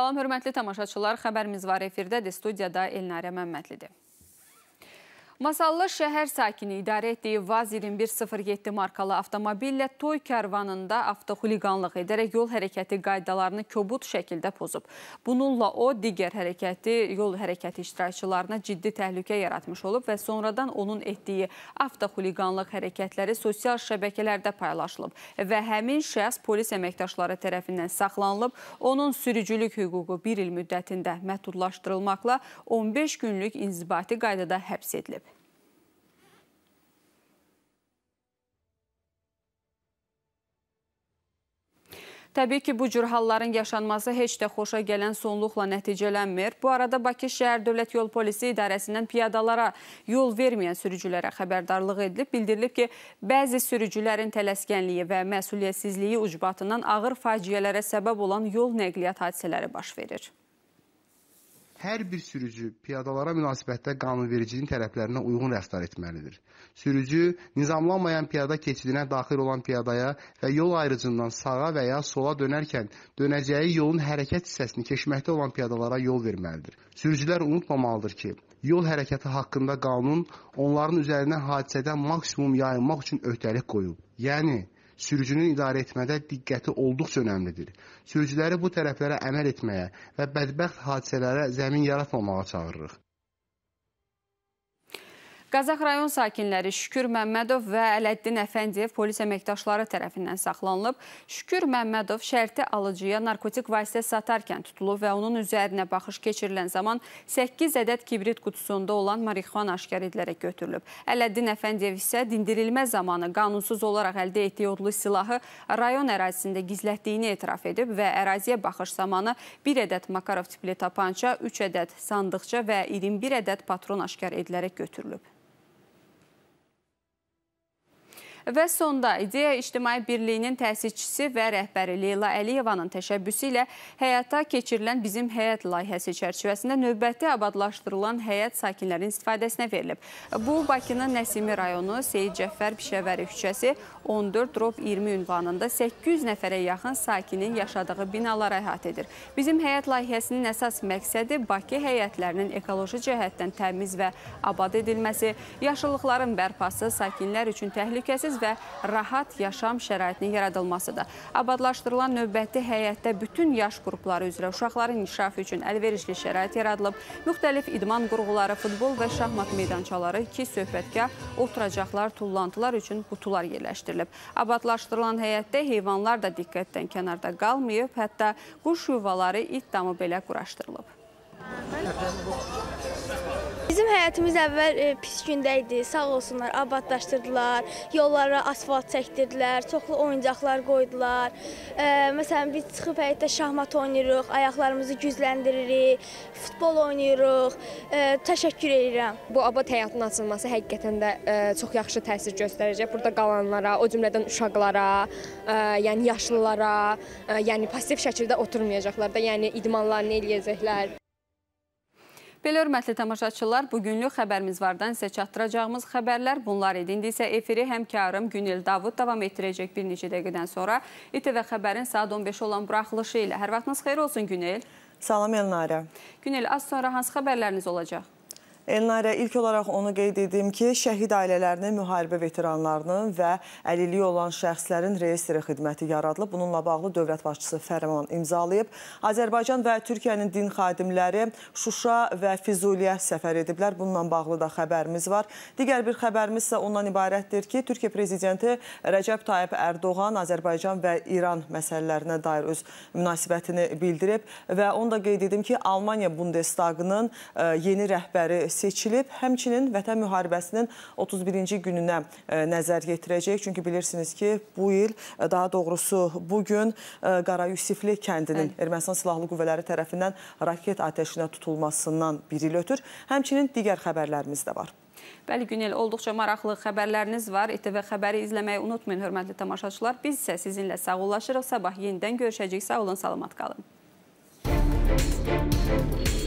Salam hörmətli tamaşaçılar, xəbərimiz var efirdədir. Studiyada Elnarə Məmmədlidir. Masallı şəhər sakini idarə etdiyi Vaz 2107 markalı avtomobillə toy kərvanında avtoxuliqanlıq edərək yol hərəkəti qaydalarını kobud şəkildə pozub. Bununla o, digər hərəkəti, yol hərəkəti iştirakçılarına ciddi təhlükə yaratmış olub və sonradan onun etdiyi avtoxuliqanlıq hərəkətləri sosial şəbəkələrdə paylaşılıb və həmin şəxs polis əməkdaşları tərəfindən saxlanılıb, onun sürücülük hüququ bir il müddətində məhdudlaşdırılmaqla 15 günlük inzibati qaydada həbs edilib. Təbii ki, bu cür halların yaşanması heç də xoşa gələn sonluqla nəticələnmir. Bu arada Bakı Şəhər Dövlət Yol Polisi İdarəsindən piyadalara yol verməyən sürücülərə xəbərdarlıq edilib. Bildirilib ki, bəzi sürücülərin tələskənliyi və məsuliyyətsizliyi ucbatından ağır faciələrə səbəb olan yol nəqliyyat hadisələri baş verir. Hər bir sürücü piyadalara münasibətdə qanunvericiliyin tələblərinə uyğun rəftar etməlidir. Sürücü nizamlanmayan piyada keçidinə daxil olan piyadaya və yol ayrıcından sağa və ya sola dönərkən dönəcəyi yolun hərəkət hissəsini keçməkdə olan piyadalara yol verməlidir. Sürücülər unutmamalıdır ki, yol hərəkəti haqqında qanun onların üzərinə hadisədən maksimum yayılmaq üçün öhdəlik qoyub. Yəni sürücünün idarə etmədə diqqəti olduqca önəmlidir. Sürücüləri bu tələblərə əməl etməyə və bədbəxt hadisələrə zəmin yaratmamağa çağırırıq. Qazax rayon sakinləri Şükür Məmmədov və Ələddin Əfəndiyev polis əməkdaşları tərəfindən saxlanılıb. Şükür Məmmədov şərti alıcıya narkotik vasitə satarkən tutulub və onun üzərinə baxış keçirilən zaman 8 ədəd kibrit qutusunda olan marixuan aşkar edilərək götürülüb. Ələddin Əfəndiyev isə dindirilmə zamanı qanunsuz olaraq əldə etdiyi odlu silahı rayon ərazisində gizlətdiyini etiraf edib və əraziyə baxış zamanı 1 ədəd Makarov tipli tapança, 3 ədəd sandıqça və 21 ədəd patron aşkar edilərək götürülüb. Və sonda İdeya İctimai Birliyinin təsisçisi və rəhbəri Leyla Əliyevanın təşəbbüsü ilə həyata keçirilən Bizim Həyat layihəsi çərçivəsində növbəti abadlaşdırılan həyat sakinlərin istifadəsinə verilib. Bu, Bakının Nəsimi rayonu Seyid Cəffər Pişəvəri küçəsi 14-20 ünvanında 800 nəfərə yaxın sakinin yaşadığı binalara əhat edir. Bizim Həyat layihəsinin əsas məqsədi Bakı həyətlərinin ekoloji cəhətdən təmiz və abad edilməsi, yaşıllıqların bərpası, sakinlər üçün təhlükəsiz və rahat yaşam şəraitinin yaradılmasıdır. Abadlaşdırılan növbəti həyətdə bütün yaş qrupları üzrə uşaqların inkişafı üçün əlverişli şərait yaradılıb. Müxtəlif idman qurğuları, futbol və şahmat meydançaları, iki söhbətgah, oturacaqlar, tullantılar üçün qutular yerləşdirilib. Abadlaşdırılan həyətdə heyvanlar da diqqətdən kənarda qalmayıb, hətta quş yuvaları it damı belə quraşdırılıb həyətimiz əvvəl e, pis gündə idi. Sağ olsunlar, abadlaşdırdılar, yollara asfalt çəkdirdilər, çoxlu oyuncaqlar qoydular. E, məsələn, biz çıxıb həyətdə şahmat oynayırıq, ayaqlarımızı gücləndiririk, futbol oynayırıq. E, təşəkkür edirəm. Bu abad həyatının açılması həqiqətən də e, çox yaxşı təsir göstərəcək. Burada qalanlara, o cümlədən uşaqlara, e, yəni yaşlılara, e, yəni pasiv şəkildə oturmayacaqlar da, yəni idmanlarını eləyəcəklər. Belə hörmətli tamaşaçılar, bugünlük xəbərimiz vardan sizə çatdıracağımız xəbərlər bunlar idi. İndi isə efiri həmkarım Günel Davud davam etdirəcək bir neçə dəqiqədən sonra İTV xəbərin saat 15 olan buraxılışı ilə. Hər vaxtınız xeyir olsun Günel. Salam Elnarə. Günel, az sonra hansı xəbərləriniz olacaq? Elnarə, ilk olaraq onu qeyd edim ki, şəhid ailələrinin, müharibə veteranlarının və əlilliyi olan şəxslərin reyestri xidməti yaradılıb. Bununla bağlı dövlət başçısı fərman imzalayıb. Azərbaycan və Türkiyənin din xadimləri Şuşa və Füzuliyə səfər ediblər. Bununla bağlı da xəbərimiz var. Digər bir xəbərimiz isə ondan ibarətdir ki, Türkiyə prezidenti Rəcəb Tayyib Ərdoğan Azərbaycan və İran məsələlərinə dair öz münasibətini bildirib və onu da qeyd edim ki, Almaniya Bundestagının e, yeni rəhbəri seçilib, həmçinin Vətən müharibəsinin 31-ci gününə e, nəzər yetirəcək. Çünki bilirsiniz ki, bu il, e, daha doğrusu bugün e, Qarayusifli kəndinin Ermənistan Silahlı Qüvvələri tərəfindən raket atəşinə tutulmasından bir il ötür. Həmçinin digər xəbərlərimiz də var. Bəli, Günel, olduqca maraqlı xəbərləriniz var. İTV xəbəri izləməyi unutmayın, hörmətli tamaşaçılar. Biz isə sizinlə sağollaşırıq. Sabah yenidən görüşəcək. Sağ olun, salamat qalın. Müzik